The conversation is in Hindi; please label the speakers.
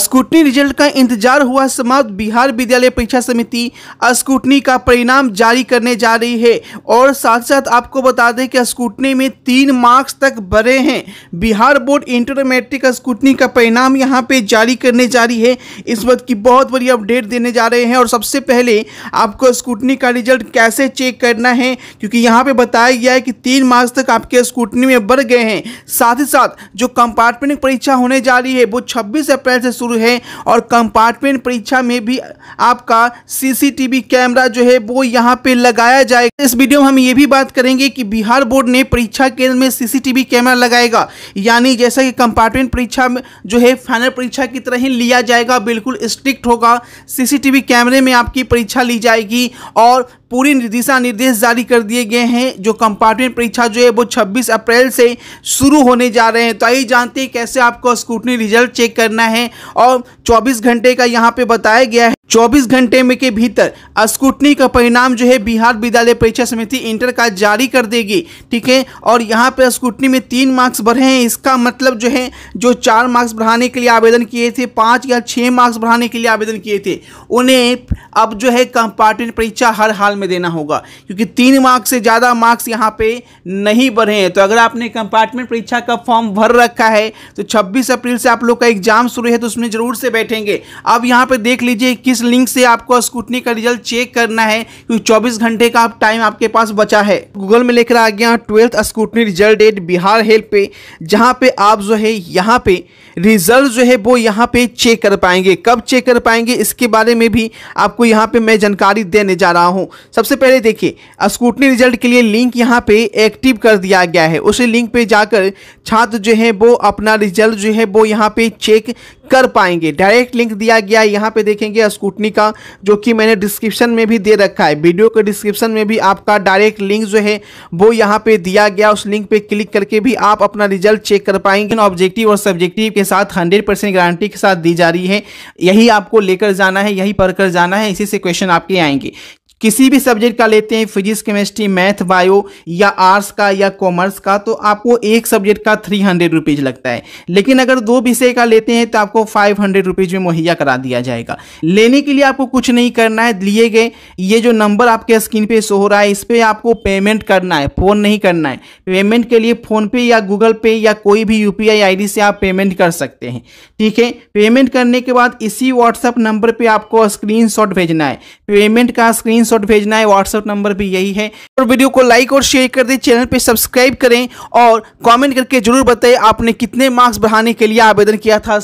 Speaker 1: स्कूटनी रिजल्ट का इंतजार हुआ समाप्त बिहार विद्यालय परीक्षा समिति स्कूटनी का परिणाम जारी करने जा रही है और साथ साथ आपको बता दें कि स्कूटनी में तीन मार्क्स तक भरे हैं Bihar board inter matric scrutiny का परिणाम यहां पे जारी करने जा रही है इस वक्त की बहुत बड़ी अपडेट देने जा रहे हैं और सबसे पहले आपको स्कूटनी का रिजल्ट कैसे चेक करना है क्योंकि यहाँ पर बताया गया है कि तीन मार्क्स तक आपके स्कूटनी में बढ़ गए हैं साथ ही साथ जो कंपार्टमेंट परीक्षा होने जा रही है वो छब्बीस अप्रैल से शुरू है और कंपार्टमेंट परीक्षा में भी आपका सीसीटीवी कैमरा जो है वो यहाँ पे लगाया जाएगा इस वीडियो में हम ये भी बात करेंगे कि बिहार बोर्ड ने परीक्षा केंद्र में सीसीटीवी कैमरा लगाएगा यानी जैसा कि कंपार्टमेंट परीक्षा में जो है फाइनल परीक्षा की तरह ही लिया जाएगा बिल्कुल स्ट्रिक्ट होगा सीसीटीवी कैमरे में आपकी परीक्षा ली जाएगी और पूरी दिशा निर्देश जारी कर दिए गए हैं जो कंपार्टमेंट परीक्षा जो है वो 26 अप्रैल से शुरू होने जा रहे हैं तो आइए जानते हैं कैसे आपको स्कूटनी रिजल्ट चेक करना है और 24 घंटे का यहाँ पे बताया गया है 24 घंटे में के भीतर स्कूटनी का परिणाम जो है बिहार विद्यालय परीक्षा समिति इंटर का जारी कर देगी ठीक है और यहाँ पर स्कूटनी में तीन मार्क्स बढ़े हैं इसका मतलब जो है जो चार मार्क्स बढ़ाने के लिए आवेदन किए थे पाँच या छः मार्क्स बढ़ाने के लिए आवेदन किए थे उन्हें अब जो है कंपार्टमेंट परीक्षा हर हाल में देना होगा क्योंकि तीन मार्क्स से ज़्यादा मार्क्स यहाँ पर नहीं बढ़े हैं तो अगर आपने कंपार्टमेंट परीक्षा का फॉर्म भर रखा है तो छब्बीस अप्रैल से आप लोग का एग्जाम शुरू है तो उसमें ज़रूर से बैठेंगे अब यहाँ पर देख लीजिए किस लिंक से आपको स्कूटनी का रिजल्ट चेक करना है क्योंकि चौबीस घंटे का आप टाइम आपके पास बचा है गूगल में लेकर आ गया twelfth scrutiny result date Bihar help पे जहाँ पे आप जो है यहाँ पे रिजल्ट जो है वो यहाँ पे चेक कर पाएंगे कब चेक कर पाएंगे इसके बारे में भी आपको यहाँ पे मैं जानकारी देने जा रहा हूँ सबसे पहले देखिए स्कूटनी रिजल्ट के लिए लिंक यहाँ पे एक्टिव कर दिया गया है उसी लिंक पे जाकर छात्र जो है वो अपना रिजल्ट जो है वो यहाँ पे चेक कर पाएंगे डायरेक्ट लिंक दिया गया है यहाँ पे देखेंगे स्कूटनी का जो कि मैंने डिस्क्रिप्शन में भी दे रखा है वीडियो के डिस्क्रिप्शन में भी आपका डायरेक्ट लिंक जो है वो यहाँ पे दिया गया उस लिंक पे क्लिक करके भी आप अपना रिजल्ट चेक कर पाएंगे ऑब्जेक्टिव और सब्जेक्टिव के साथ हंड्रेड परसेंट गारंटी के साथ दी जा रही है यही आपको लेकर जाना है यही पढ़कर जाना है इसी से क्वेश्चन आपके आएंगे किसी भी सब्जेक्ट का लेते हैं फिजिक्स केमिस्ट्री मैथ बायो या आर्ट्स का या कॉमर्स का तो आपको एक सब्जेक्ट का थ्री हंड्रेड रुपीज़ लगता है लेकिन अगर दो विषय का लेते हैं तो आपको फाइव हंड्रेड रुपीज़ में मुहैया करा दिया जाएगा लेने के लिए आपको कुछ नहीं करना है लिए गए ये जो नंबर आपके स्क्रीन पे शो हो रहा है इस पर आपको पेमेंट करना है फ़ोन नहीं करना है पेमेंट के लिए फ़ोनपे या गूगल पे या कोई भी यू पी से आप पेमेंट कर सकते हैं ठीक है पेमेंट करने के बाद इसी व्हाट्सएप नंबर पर आपको स्क्रीन भेजना है पेमेंट का स्क्रीन भेजना है व्हाट्सएप नंबर भी यही है और वीडियो को लाइक और शेयर कर दें चैनल पर सब्सक्राइब करें और कॉमेंट करके जरूर बताएं आपने कितने मार्क्स बढ़ाने के लिए आवेदन किया था